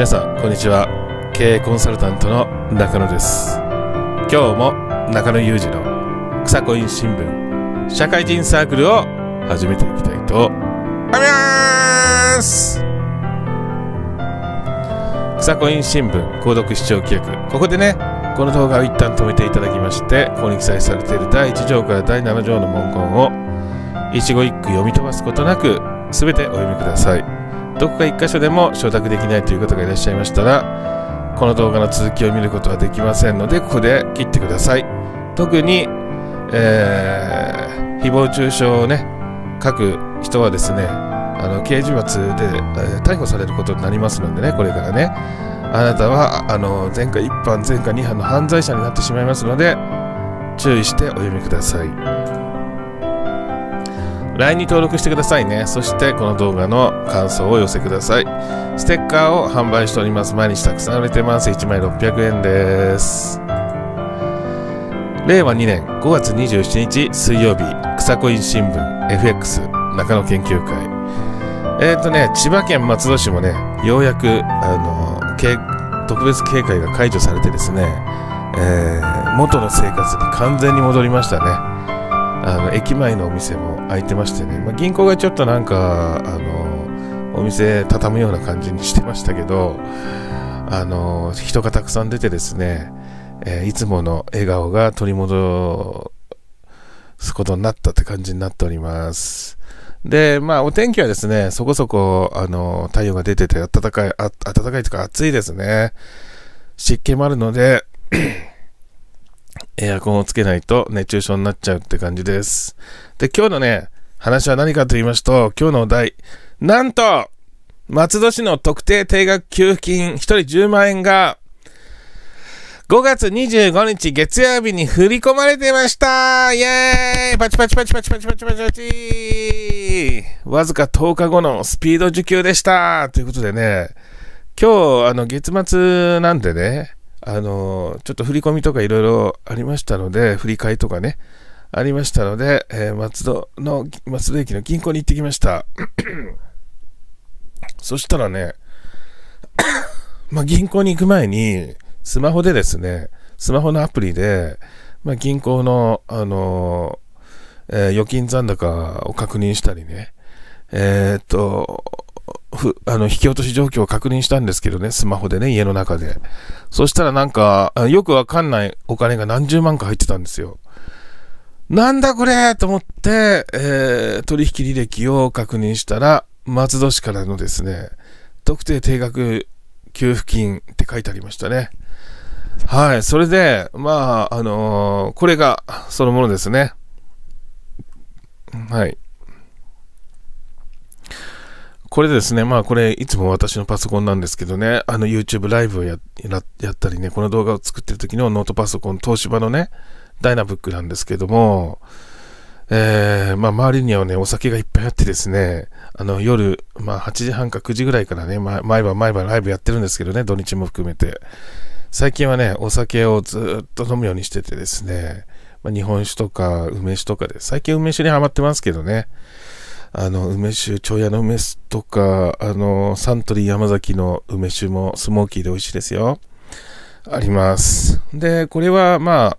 皆さんこんにちは経営コンサルタントの中野です今日も中野裕二の草コイン新聞社会人サークルを始めていきたいと思います草コイン新聞購読視聴規約ここでねこの動画を一旦止めていただきましてここに記載されている第1条から第7条の文言を一語一句読み飛ばすことなく全てお読みくださいどこか1箇所でも承諾できないという方がいらっしゃいましたらこの動画の続きを見ることはできませんのでここで切ってください特に、えー、誹謗中傷をね書く人はですねあの刑事罰で、えー、逮捕されることになりますのでねこれからねあなたはあの前科1犯前科2犯の犯罪者になってしまいますので注意してお読みください。LINE に登録してくださいね。そしてこの動画の感想を寄せください。ステッカーを販売しております。毎日たくさん売れてます。1枚600円です。令和2年5月27日水曜日、草ン新聞 FX 中野研究会。えっ、ー、とね、千葉県松戸市もね、ようやく、あの、特別警戒が解除されてですね、えー、元の生活に完全に戻りましたね。あの、駅前のお店も空いてましてね、まあ、銀行がちょっとなんか、あの、お店畳むような感じにしてましたけど、あの、人がたくさん出てですね、えー、いつもの笑顔が取り戻すことになったって感じになっております。で、まあ、お天気はですね、そこそこ、あの、太陽が出てて、暖かい、暖かいというか暑いですね。湿気もあるのでエアコンをつけないと熱中症になっちゃうって感じです。で、今日のね、話は何かと言いますと、今日のお題、なんと、松戸市の特定定額給付金1人10万円が、5月25日月曜日に振り込まれてましたイエーイパチパチパチパチパチパチパチパチわずか10日後のスピード受給でしたということでね、今日、あの、月末なんでね、あのちょっと振り込みとかいろいろありましたので、振り替えとかね、ありましたので、えー、松戸の、松戸駅の銀行に行ってきました。そしたらね、まあ、銀行に行く前に、スマホでですね、スマホのアプリで、まあ、銀行の、あのー、えー、預金残高を確認したりね、えっと、あの、引き落とし状況を確認したんですけどね、スマホでね、家の中で。そしたらなんか、よくわかんないお金が何十万か入ってたんですよ。なんだこれと思って、えー、取引履歴を確認したら、松戸市からのですね、特定定額給付金って書いてありましたね。はい、それで、まあ、あのー、これがそのものですね。はい。これですね、まあこれいつも私のパソコンなんですけどね、あの YouTube ライブをやったりね、この動画を作ってる時のノートパソコン、東芝のね、ダイナブックなんですけども、えー、まあ周りにはね、お酒がいっぱいあってですね、あの夜、まあ8時半か9時ぐらいからね、ま、毎晩毎晩ライブやってるんですけどね、土日も含めて。最近はね、お酒をずっと飲むようにしててですね、まあ、日本酒とか梅酒とかで、最近梅酒にハマってますけどね、あの、梅酒、長屋の梅酒とか、あの、サントリー山崎の梅酒もスモーキーで美味しいですよ。あります。で、これはまあ、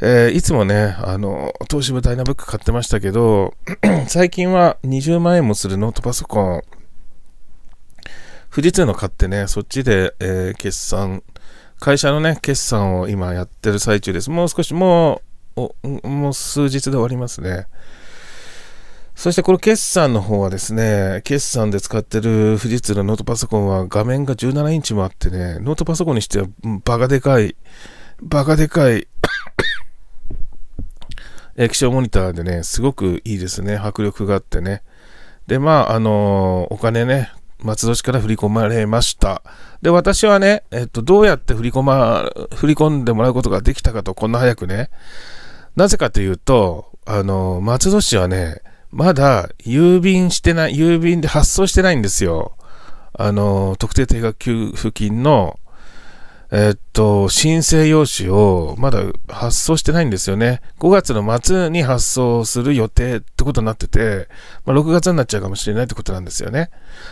えー、いつもね、あの、東芝ダイナブック買ってましたけど、最近は20万円もするノートパソコン、富士通の買ってね、そっちで、えー、決算、会社のね、決算を今やってる最中です。もう少し、もう、もう数日で終わりますね。そしてこの決算の方はですね、決算で使ってる富士通のノートパソコンは画面が17インチもあってね、ノートパソコンにしてはバカでかい、バカでかい 液晶モニターでね、すごくいいですね。迫力があってね。で、まあ、あのー、お金ね、松戸市から振り込まれました。で、私はね、えっと、どうやって振り込ま、振り込んでもらうことができたかと、こんな早くね。なぜかというと、あのー、松戸市はね、まだ郵便してない、郵便で発送してないんですよ。あの、特定定額給付金の、えっと、申請用紙をまだ発送してないんですよね。5月の末に発送する予定ってことになってて、まあ、6月になっちゃうかもしれないってことなんですよね。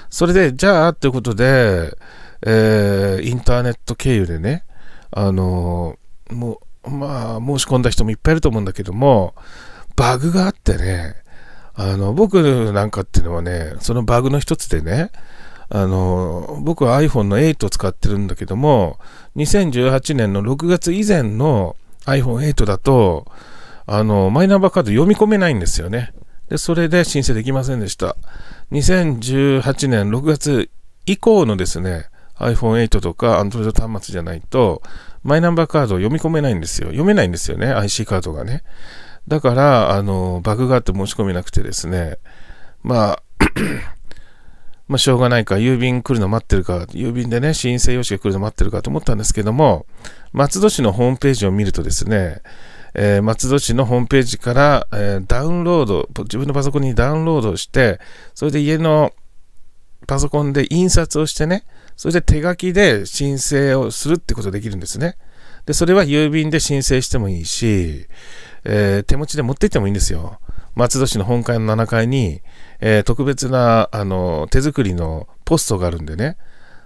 それで、じゃあ、ということで、えー、インターネット経由でね、あのもう、まあ、申し込んだ人もいっぱいいると思うんだけども、バグがあってね、あの、僕なんかっていうのはね、そのバグの一つでね、あの、僕は iPhone の8を使ってるんだけども、2018年の6月以前の iPhone8 だと、あの、マイナンバーカード読み込めないんですよね。で、それで申請できませんでした。2018年6月以降のですね、iPhone8 とか Android 端末じゃないと、マイナンバーカードを読み込めないんですよ。読めないんですよね、IC カードがね。だから、あの、バグがあって申し込めなくてですね、まあ、まあ、しょうがないか、郵便来るの待ってるか、郵便でね、申請用紙が来るの待ってるかと思ったんですけども、松戸市のホームページを見るとですね、えー、松戸市のホームページから、えー、ダウンロード、自分のパソコンにダウンロードして、それで家のパソコンで印刷をしてね、それで手書きで申請をするってことができるんですね。で、それは郵便で申請してもいいし、えー、手持ちで持って行ってもいいんですよ。松戸市の本館の7階に、えー、特別な、あの、手作りのポストがあるんでね、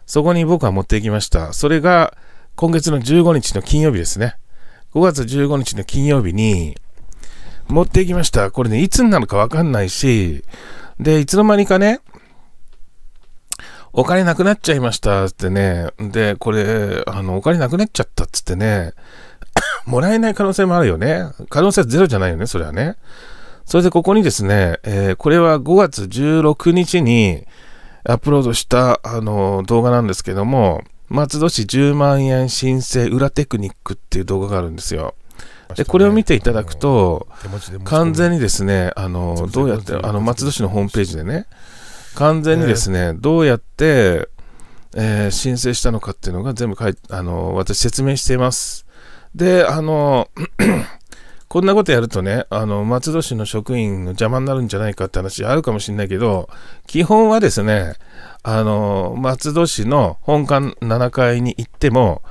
そこに僕は持っていきました。それが、今月の15日の金曜日ですね。5月15日の金曜日に、持っていきました。これね、いつになるかわかんないし、で、いつの間にかね、お金なくなっちゃいましたってね、で、これ、あの、お金なくなっちゃったっつってね、もらえない可能性もあるよね。可能性ゼロじゃないよね、それはね。それでここにですね、えー、これは5月16日にアップロードした、あの、動画なんですけども、松戸市10万円申請裏テクニックっていう動画があるんですよ。でこれを見ていただくと、完全にですね、あのどうやってあの松戸市のホームページでね、完全にですね、どうやって、えー、申請したのかっていうのが全部書いあの私説明しています。で、あの、こんなことやるとね、あの、松戸市の職員の邪魔になるんじゃないかって話あるかもしれないけど、基本はですね、あの、松戸市の本館7階に行っても、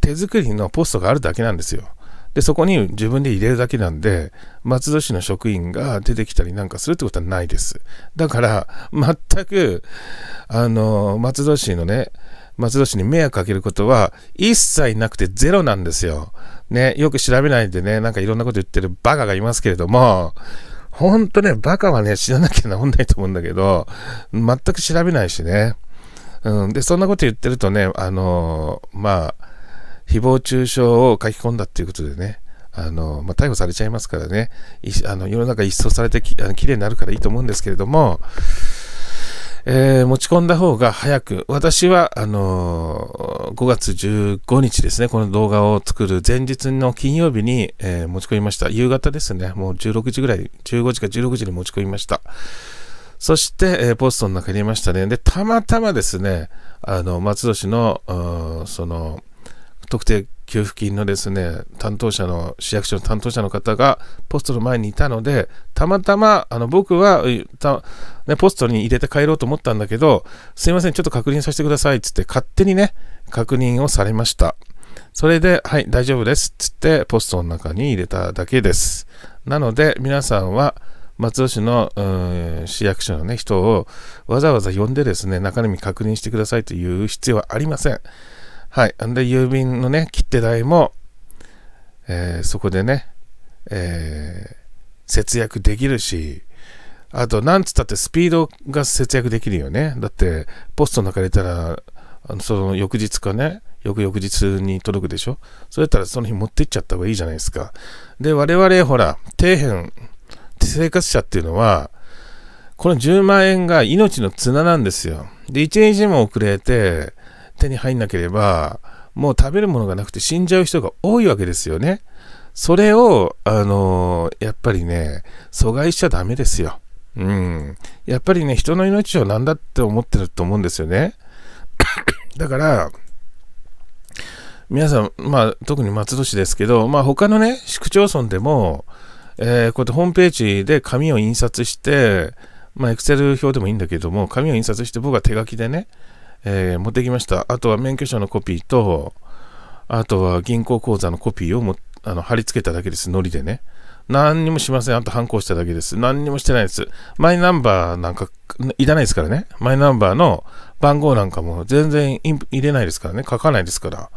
手作りのポストがあるだけなんですよ。で、そこに自分で入れるだけなんで、松戸市の職員が出てきたりなんかするってことはないです。だから、全く、あの、松戸市のね、松戸市に迷惑かけることは一切なくてゼロなんですよ。ね、よく調べないでね、なんかいろんなこと言ってるバカがいますけれども、ほんとね、バカはね、知らなきゃ治んないと思うんだけど、全く調べないしね。うん、で、そんなこと言ってるとね、あのー、まあ、誹謗中傷を書き込んだっていうことでね、あの、まあ、逮捕されちゃいますからね、あの世の中一掃されてきあの綺麗になるからいいと思うんですけれども、えー、持ち込んだ方が早く、私は、あのー、5月15日ですね、この動画を作る前日の金曜日に、えー、持ち込みました。夕方ですね、もう16時ぐらい、15時か16時に持ち込みました。そして、えー、ポストの中に入れましたね。で、たまたまですね、あの、松戸市の、その、特定給付金のですね、担当者の、市役所の担当者の方がポストの前にいたので、たまたま、あの、僕は、ね、ポストに入れて帰ろうと思ったんだけど、すいません、ちょっと確認させてください、っつって勝手にね、確認をされました。それで、はい、大丈夫です、つってポストの中に入れただけです。なので、皆さんは、松戸市の、市役所の、ね、人をわざわざ呼んでですね中身確認してくださいという必要はありません。はい。で、郵便のね、切手代も、えー、そこでね、えー、節約できるし、あと、なんつったってスピードが節約できるよね。だって、ポストの中入れたら、その翌日かね、翌々日に届くでしょ。それだったらその日持って行っちゃった方がいいじゃないですか。で、我々、ほら、底辺、生活者っていうのは、この10万円が命の綱なんですよ。で、1日も遅れて、手に入んなければ、もう食べるものがなくて死んじゃう人が多いわけですよね。それを、あのー、やっぱりね、阻害しちゃダメですよ。うん。やっぱりね、人の命を何だって思ってると思うんですよね。だから、皆さん、まあ、特に松戸市ですけど、まあ、他のね、市区町村でも、えー、こうやってホームページで紙を印刷して、まあ、エクセル表でもいいんだけども、紙を印刷して、僕は手書きでね、えー、持ってきました。あとは免許証のコピーと、あとは銀行口座のコピーをもあの貼り付けただけです。ノリでね。何にもしません。あと反抗しただけです。何にもしてないです。マイナンバーなんかいらないですからね。マイナンバーの番号なんかも全然入れないですからね。書かないですから。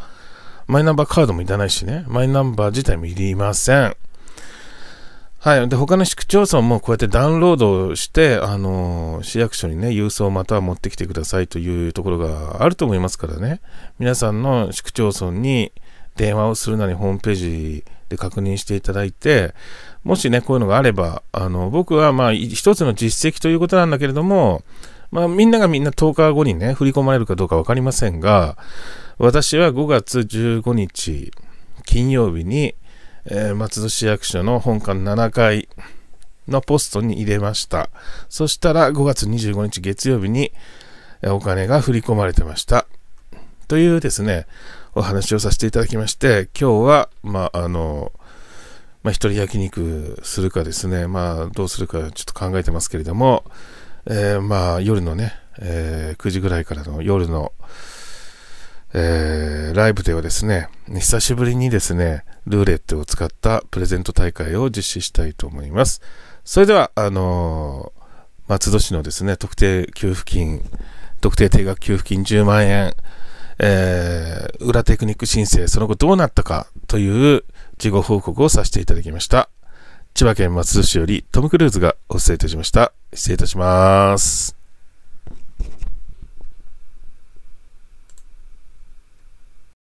マイナンバーカードもいらないしね。マイナンバー自体もいりません。はい、で他の市区町村もこうやってダウンロードして、あの市役所に、ね、郵送または持ってきてくださいというところがあると思いますからね、皆さんの市区町村に電話をするなり、ホームページで確認していただいて、もしね、こういうのがあれば、あの僕はまあ一つの実績ということなんだけれども、まあ、みんながみんな10日後にね、振り込まれるかどうか分かりませんが、私は5月15日金曜日に、えー、松戸市役所の本館7階のポストに入れました。そしたら5月25日月曜日にお金が振り込まれてました。というですね、お話をさせていただきまして、今日は、まあ、あの、まあ、一人焼肉するかですね、まあ、どうするかちょっと考えてますけれども、えー、まあ、夜のね、えー、9時ぐらいからの夜の、えー、ライブではですね、久しぶりにですね、ルーレットを使ったプレゼント大会を実施したいと思います。それでは、あのー、松戸市のですね、特定給付金、特定定額給付金10万円、えー、裏テクニック申請、その後どうなったかという事後報告をさせていただきました。千葉県松戸市よりトム・クルーズがお伝えいたしました。失礼いたします。